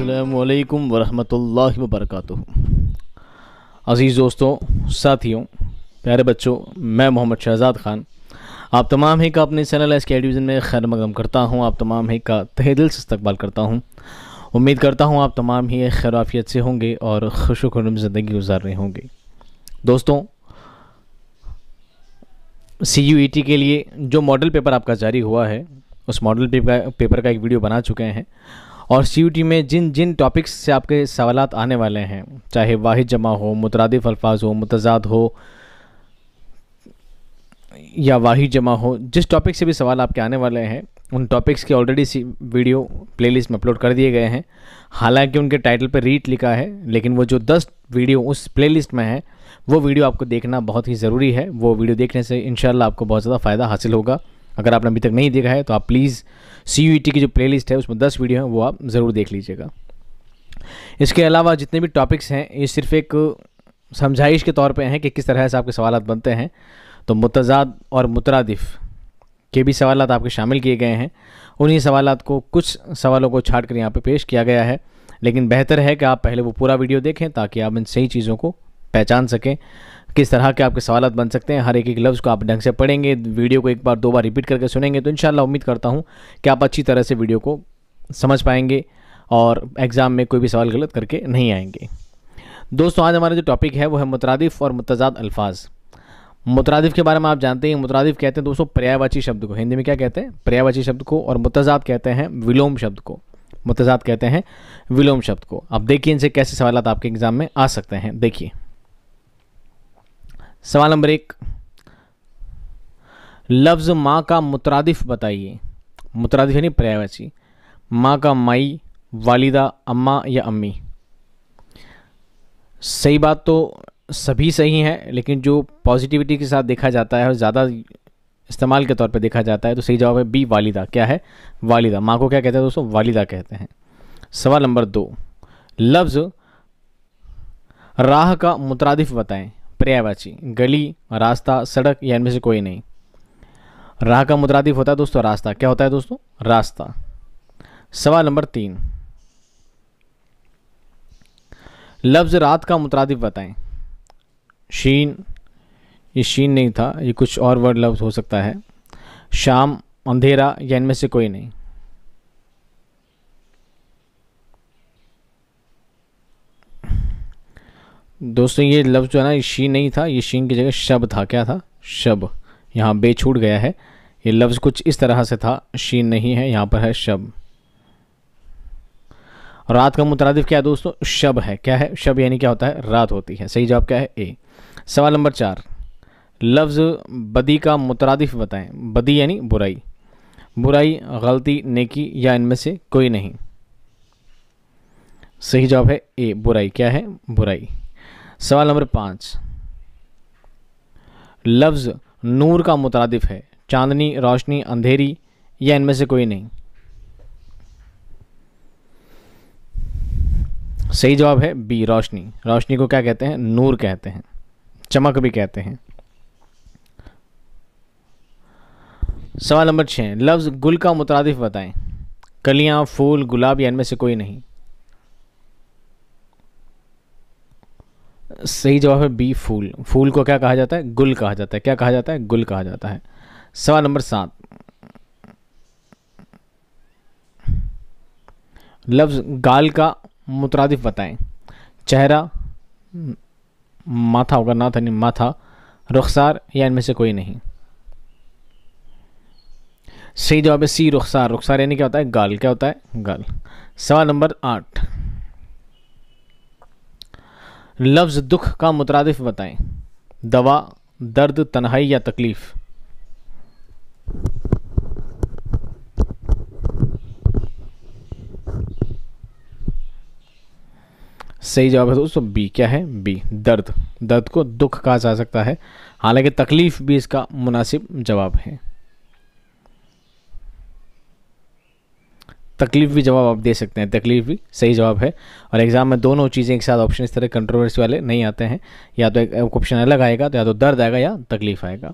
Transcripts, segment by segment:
अल्लाम वरहमल वर्क अज़ीज़ दोस्तों साथियों प्यारे बच्चों मैं मोहम्मद शहजाद ख़ान आप तमाम ही का अपने चैनल एस के एडिविज़न में खैर मकदम करता हूँ आप तमाम ही का तह दिल से इस्तकबाल करता हूँ उम्मीद करता हूँ आप तमाम ही खैराफियत से होंगे और खुश वम ज़िंदगी गुजार रहे होंगे दोस्तों सी यू ई टी के लिए जो मॉडल पेपर आपका जारी हुआ है उस मॉडल पेपर का एक वीडियो बना चुके हैं और सी में जिन जिन टॉपिक्स से आपके सवाल आने वाले हैं चाहे वाहिद जमा हो मुतरदिफ अल्फाज हो मुतजाद हो या वाहिद जमा हो जिस टॉपिक से भी सवाल आपके आने वाले हैं उन टॉपिक्स के ऑलरेडी सी वीडियो प्लेलिस्ट में अपलोड कर दिए गए हैं हालांकि उनके टाइटल पर रीट लिखा है लेकिन वो जो दस वीडियो उस प्लेलिस्ट में है वो वीडियो आपको देखना बहुत ही ज़रूरी है वो वीडियो देखने से इन आपको बहुत ज़्यादा फ़ायदा हासिल होगा अगर आपने अभी तक नहीं देखा है तो आप प्लीज़ सी यू की जो प्लेलिस्ट है उसमें दस वीडियो हैं वो आप ज़रूर देख लीजिएगा इसके अलावा जितने भी टॉपिक्स हैं ये सिर्फ एक समझाइश के तौर पे हैं कि किस तरह से आपके सवाल बनते हैं तो मुतजाद और मुतरदफ़ के भी सवाल आपके शामिल किए गए हैं उन्हीं सवाल को कुछ सवालों को छाट कर यहाँ पर पे पेश किया गया है लेकिन बेहतर है कि आप पहले वो पूरा वीडियो देखें ताकि आप इन सही चीज़ों को पहचान सकें किस तरह के आपके सवाल बन सकते हैं हर एक एक लफ्ज़ को आप ढंग से पढ़ेंगे वीडियो को एक बार दो बार रिपीट करके सुनेंगे तो इन उम्मीद करता हूँ कि आप अच्छी तरह से वीडियो को समझ पाएंगे और एग्ज़ाम में कोई भी सवाल गलत करके नहीं आएंगे दोस्तों आज हमारा जो टॉपिक है वो है मुतरदफ़ और मुतजाद अल्फाज मुतरदफ़ के बारे में आप जानते हैं मुतरदफ़ कहते हैं दोस्तों पर्यायवाची शब्द को हिंदी में क्या कहते हैं पर्यायवाची शब्द को और मुतजाद कहते हैं विलोम शब्द को मुतजाद कहते हैं विलोम शब्द को अब देखिए इनसे कैसे सवाल आपके एग्ज़ाम में आ सकते हैं देखिए सवाल नंबर एक लफ्ज़ माँ का मुतरदिफ बताइए मुतरदिफ यानी पर्यायवाची माँ का माई वालिदा अम्मा या अम्मी सही बात तो सभी सही हैं लेकिन जो पॉजिटिविटी के साथ देखा जाता है और ज़्यादा इस्तेमाल के तौर पर देखा जाता है तो सही जवाब है बी वालिदा क्या है वालिदा माँ को क्या कहते हैं दोस्तों वालिदा कहते हैं सवाल नंबर दो लफ्ज़ राह का मुतरदिफ बताएं पर्यायवाची गली रास्ता सड़क या इनमें से कोई नहीं राह का मुतरादिफ होता है दोस्तों रास्ता क्या होता है दोस्तों रास्ता सवाल नंबर तीन लफ्ज़ रात का मुतरादिफ बताएं शीन ये शीन नहीं था ये कुछ और वर्ड लफ्ज़ हो सकता है शाम अंधेरा या इनमें से कोई नहीं दोस्तों ये लफ्ज़ जो है ना ये शी नहीं था ये शीन की जगह शब था क्या था शब यहाँ बे छूट गया है ये लफ्ज़ कुछ इस तरह से था शीन नहीं है यहाँ पर है शब रात का मुतरद क्या है दोस्तों शब है क्या है शब यानी क्या होता है रात होती है सही जवाब क्या है ए सवाल नंबर चार लफ्ज़ बदी का मुतरद बताएं बदी यानी बुराई बुराई गलती नेकी या इनमें से कोई नहीं सही जवाब है ए बुराई क्या है बुराई सवाल नंबर पाँच लफ्ज़ नूर का मुतरदफ़ है चांदनी रोशनी अंधेरी या इनमें से कोई नहीं सही जवाब है बी रोशनी रोशनी को क्या कहते हैं नूर कहते हैं चमक भी कहते हैं सवाल नंबर छः लफ्ज़ गुल का मुतरदफ़ बताएं कलियां, फूल गुलाब या इनमें से कोई नहीं सही जवाब है बी फूल फूल को क्या कहा जाता है गुल कहा जाता है क्या कहा जाता है गुल कहा जाता है सवाल नंबर सात लफ्ज़ गाल का मुतरदिफ बताएं चेहरा माथा होगा ना था नहीं माथा रुखसार या इनमें से कोई नहीं सही जवाब है सी रुखसार रुखसार यानी क्या होता है गाल क्या होता है गाल सवाल नंबर आठ लफ्ज़ दुख का मुतरदफ बताएं दवा दर्द तन्हाई या तकलीफ़ सही जवाब है दोस्तों बी क्या है बी दर्द दर्द को दुख कहा जा सकता है हालांकि तकलीफ़ भी इसका मुनासिब जवाब है तकलीफ भी जवाब आप दे सकते हैं तकलीफ भी सही जवाब है और एग्ज़ाम में दोनों चीज़ें एक साथ ऑप्शन इस तरह कंट्रोवर्सी वाले नहीं आते हैं या तो एक ऑप्शन अलग आएगा तो या तो दर्द आएगा या तकलीफ आएगा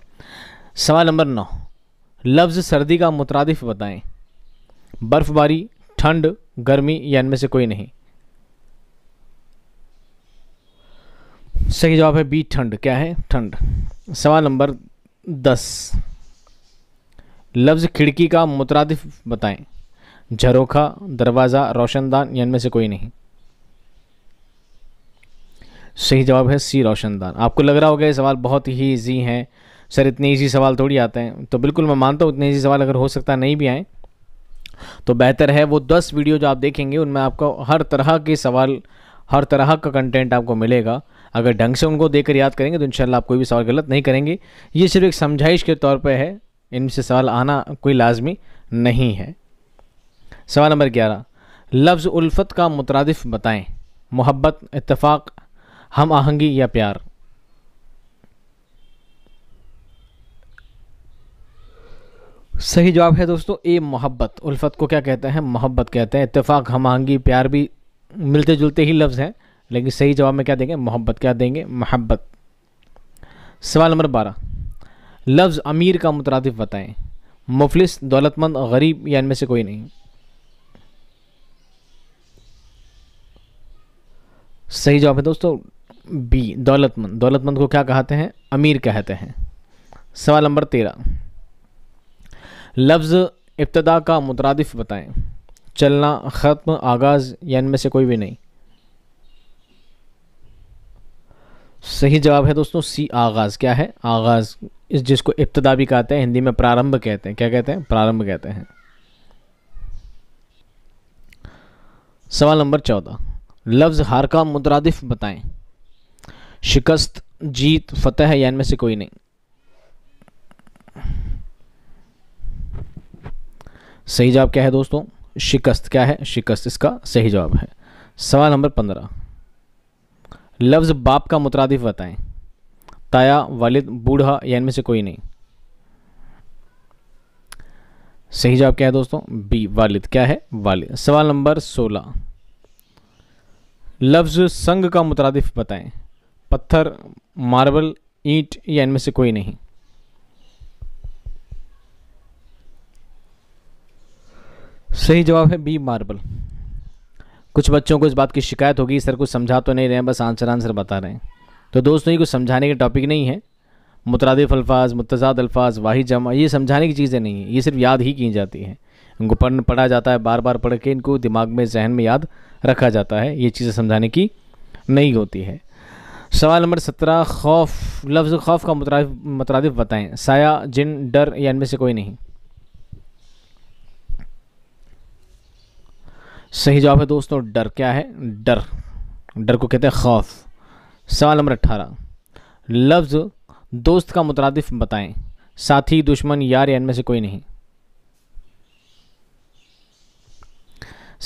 सवाल नंबर नौ लफ्ज़ सर्दी का मुतरदफ बताएं बर्फ़बारी ठंड गर्मी या इनमें से कोई नहीं सही जवाब है बी ठंड क्या है ठंड सवाल नंबर दस लफ्ज़ खिड़की का मुतरदफ बताएं झरोखा दरवाज़ा रोशनदान या इनमें से कोई नहीं सही जवाब है सी रोशनदान आपको लग रहा होगा ये सवाल बहुत ही ईजी हैं सर इतने ईजी सवाल थोड़ी आते हैं तो बिल्कुल मैं मानता हूँ इतने ईजी सवाल अगर हो सकता नहीं भी आएँ तो बेहतर है वो दस वीडियो जो आप देखेंगे उनमें आपको हर तरह के सवाल हर तरह का कंटेंट आपको मिलेगा अगर ढंग से उनको देकर याद करेंगे तो इनशाला आप कोई भी सवाल गलत नहीं करेंगे ये सिर्फ एक समझाइश के तौर पर है इनसे सवाल आना कोई लाजमी नहीं है सवाल नंबर ग्यारह लफ्ज़ उल्फत का मुतरदफ बताएं मोहब्बत इतफ़ाक़ हम आहंगी या प्यार सही जवाब है दोस्तों ए मोहब्बत उल्फत को क्या कहते हैं मोहब्बत कहते हैं इतफ़ाक़ हम आहंगी प्यार भी मिलते जुलते ही लफ्ज़ हैं लेकिन सही जवाब में क्या देंगे मोहब्बत क्या देंगे मोहब्बत सवाल नंबर बारह लफ्ज़ अमीर का मुतरदफ बताएं मुफलिस दौलतमंद गरीब या इनमें से कोई नहीं सही जवाब है दोस्तों बी दौलतमंद दौलतमंद को क्या कहते हैं अमीर कहते हैं सवाल नंबर तेरह लफ्ज़ इब्तदा का मुतरदफ बताएं चलना ख़त्म आगाज़ या इनमें से कोई भी नहीं सही जवाब है दोस्तों सी आगाज़ क्या है आगाज़ इस जिसको इब्तदा भी कहते हैं हिंदी में प्रारंभ कहते हैं क्या कहते हैं प्रारंभ कहते हैं सवाल नंबर चौदह लफ्ज़ हार का मुतरदफ बताएं शिकस्त जीत फतेह है या इनमें से कोई नहीं सही जवाब क्या है दोस्तों शिकस्त क्या है शिकस्त इसका सही जवाब है सवाल नंबर पंद्रह लफ्ज़ बाप का मुतरदफ बताएं ताया वालिद बूढ़ा या इनमें से कोई नहीं सही जवाब क्या है दोस्तों बी वालिद क्या है वालिद सवाल नंबर सोलह लफ्ज़ संग का मुतरदफ बताएं पत्थर मार्बल ईंट या इनमें से कोई नहीं सही जवाब है बी मार्बल कुछ बच्चों को इस बात की शिकायत होगी सर कुछ समझा तो नहीं रहे हैं बस आंसर आंसर बता रहे हैं तो दोस्तों ये कुछ समझाने के टॉपिक नहीं है मुतरदफ अल्फाज मुतजाद अल्फाज वाहि जमा ये समझाने की चीज़ें नहीं हैं ये सिर्फ याद ही की जाती हैं इनको पढ़ पढ़ा जाता है बार बार पढ़ के इनको दिमाग में जहन में याद रखा जाता है ये चीज़ें समझाने की नहीं होती है सवाल नंबर सत्रह खौफ लफ्ज़ खौफ का मुतरदिफ बताएं साया जिन डर या इनमें से कोई नहीं सही जवाब है दोस्तों डर क्या है डर डर को कहते हैं खौफ सवाल नंबर अट्ठारह लफ्ज़ दोस्त का मुतरदिफ बताएं साथी दुश्मन यार या इनमें से कोई नहीं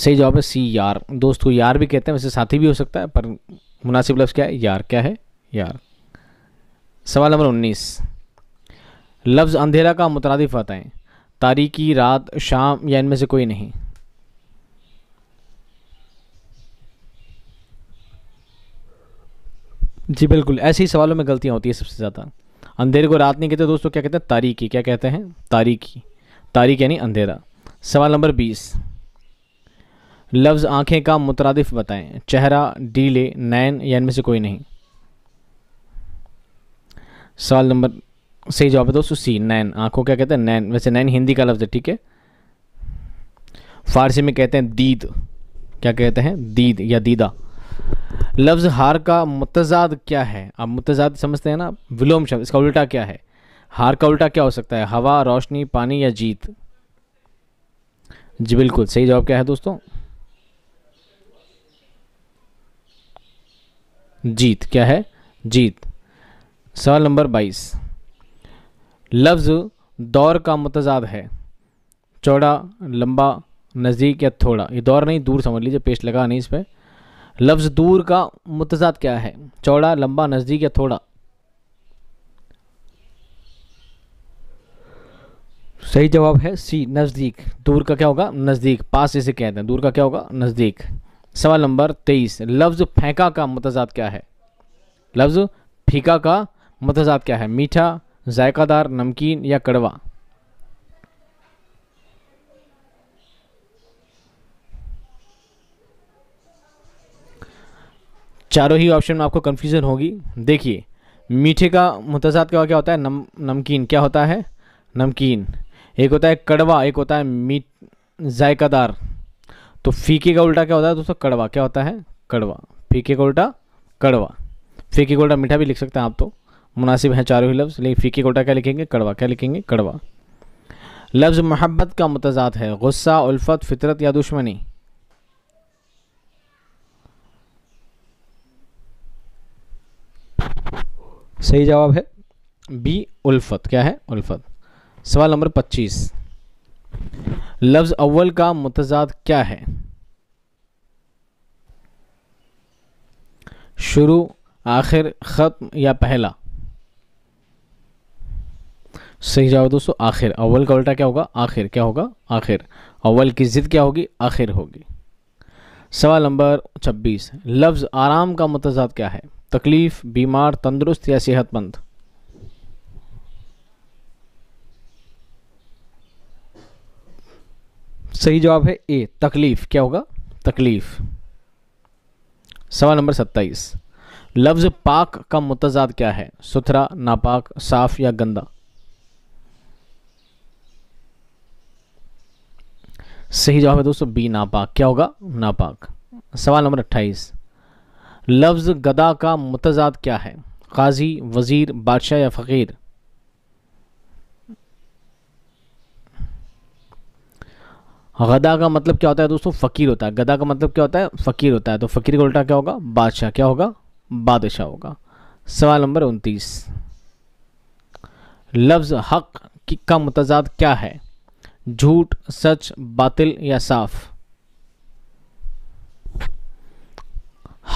सही जवाब है सी यार दोस्त को यार भी कहते हैं वैसे साथी भी हो सकता है पर मुनासिब लफ्ज़ क्या है यार क्या है यार सवाल नंबर उन्नीस लफ्ज़ अंधेरा का मुतरदिफ आता है तारीकी रात शाम या इनमें से कोई नहीं जी बिल्कुल ऐसे ही सवालों में गलतियाँ होती है सबसे ज़्यादा अंधेरे को रात नहीं कहते दोस्तों क्या कहते हैं तारीकी क्या कहते हैं तारीकी तारीख यानी अंधेरा सवाल नंबर बीस लफ्ज़ आँखें का मुतरदफ बताएं चेहरा डीले नैन या इनमें से कोई नहीं सवाल नंबर सही जवाब है दोस्तों सी नैन आँखों क्या कहते हैं नैन वैसे नैन हिंदी का लफ्ज़ है ठीक है फारसी में कहते हैं दीद क्या कहते हैं दीद या दीदा लफ्ज़ हार का मुतजाद क्या है आप मुतजाद समझते हैं ना विलोम शब्द इसका उल्टा क्या है हार का उल्टा क्या हो सकता है हवा रोशनी पानी या जीत जी बिल्कुल सही जवाब क्या है दोस्तों जीत क्या है जीत सवाल नंबर बाईस लफ्ज़ दौर का मतजाद है चौड़ा लंबा नज़दीक या थोड़ा ये दौर नहीं दूर समझ लीजिए पेस्ट लगा नहीं इस पर लफ्ज़ दूर का मतजाद क्या है चौड़ा लंबा नज़दीक या थोड़ा सही जवाब है सी नज़दीक दूर का क्या होगा नज़दीक पास इसे कहते हैं दूर का क्या होगा नज़दीक सवाल नंबर तेईस लफ्ज़ फेंका का मतजाद क्या है लफ्ज़ फीका का मतजाद क्या है मीठा जायकादार नमकीन या कड़वा चारों ही ऑप्शन में आपको कंफ्यूजन होगी देखिए मीठे का मतजाद क्या क्या होता है नम नमकीन क्या होता है नमकीन एक होता है कड़वा एक होता है मीठ जायकादार तो फीके का उल्टा क्या होता है दोस्तों कड़वा क्या होता है कड़वा फीके का उल्टा कड़वा फीके का उल्टा मीठा भी लिख सकते हैं आप तो मुनासिब है चारों ही लफ्ज़ लेकिन फीके का उल्टा क्या लिखेंगे कड़वा क्या लिखेंगे कड़वा लफ्ज़ मोहब्बत का मुतजाद है गुस्सा उल्फत फितरत या दुश्मनी सही जवाब है बी उल्फत क्या है उल्फत सवाल नंबर पच्चीस लफ्ज़ अव्वल का मतजाद क्या है शुरू आखिर ख़त्म या पहला सही जवाब दोस्तों आखिर अव्वल का उल्टा क्या होगा आखिर क्या होगा आखिर अव्वल की ज़िद क्या होगी आखिर होगी सवाल नंबर 26 लफ्ज़ आराम का मतजाद क्या है तकलीफ़ बीमार तंदुरुस्त या सेहतमंद सही जवाब है ए तकलीफ़ क्या होगा तकलीफ़ सवाल नंबर सत्ताईस लफ्ज़ पाक का मुतजाद क्या है सुथरा नापाक साफ या गंदा सही जवाब है दोस्तों बी नापाक क्या होगा नापाक सवाल नंबर अट्ठाईस लफ्ज़ गदा का मुतजाद क्या है काजी वज़ीर बादशाह या फ़कीर गदा का मतलब क्या होता है दोस्तों फ़कीर होता है गदा का मतलब क्या होता है फ़कीर होता है तो फ़कीर का उल्टा क्या होगा बादशाह क्या होगा बादशाह होगा सवाल नंबर उनतीस लफ्ज़ हक की का मतजाद क्या है झूठ सच बातिल या साफ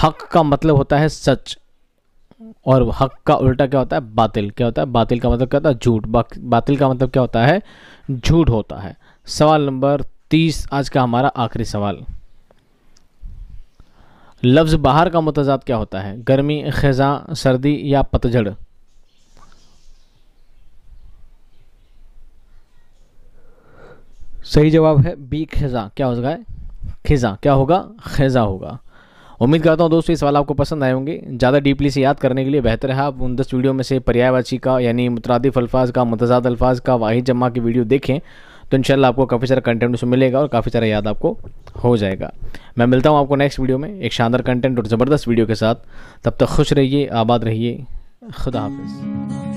हक का मतलब होता है सच और हक का उल्टा क्या होता है बातिल क्या होता है बातिल का मतलब क्या होता है झूठ बातिल का मतलब क्या होता है झूठ होता है सवाल नंबर तीस आज का हमारा आखिरी सवाल लफ्ज़ बाहर का मतजाद क्या होता है गर्मी खजा सर्दी या पतझड़ सही जवाब है बी खजा क्या हो जाए खिज़ा क्या होगा खजा होगा उम्मीद करता हूँ दोस्तों ये सवाल आपको पसंद आए होंगे ज़्यादा डीपली से याद करने के लिए बेहतर है आप उन दस वीडियो में से पर्यायवाची का यानी मुतरादिफ अल्फाज का मतजाद अल्फाज का वाहिद जमा की वीडियो देखें तो इनशाला आपको काफ़ी सारा कंटेंट उसमें मिलेगा और काफ़ी सारा याद आपको हो जाएगा मैं मिलता हूँ आपको नेक्स्ट वीडियो में एक शानदार कंटेंट और ज़बरदस्त वीडियो के साथ तब तक खुश रहिए आबाद रहिए खुदा हाफिज़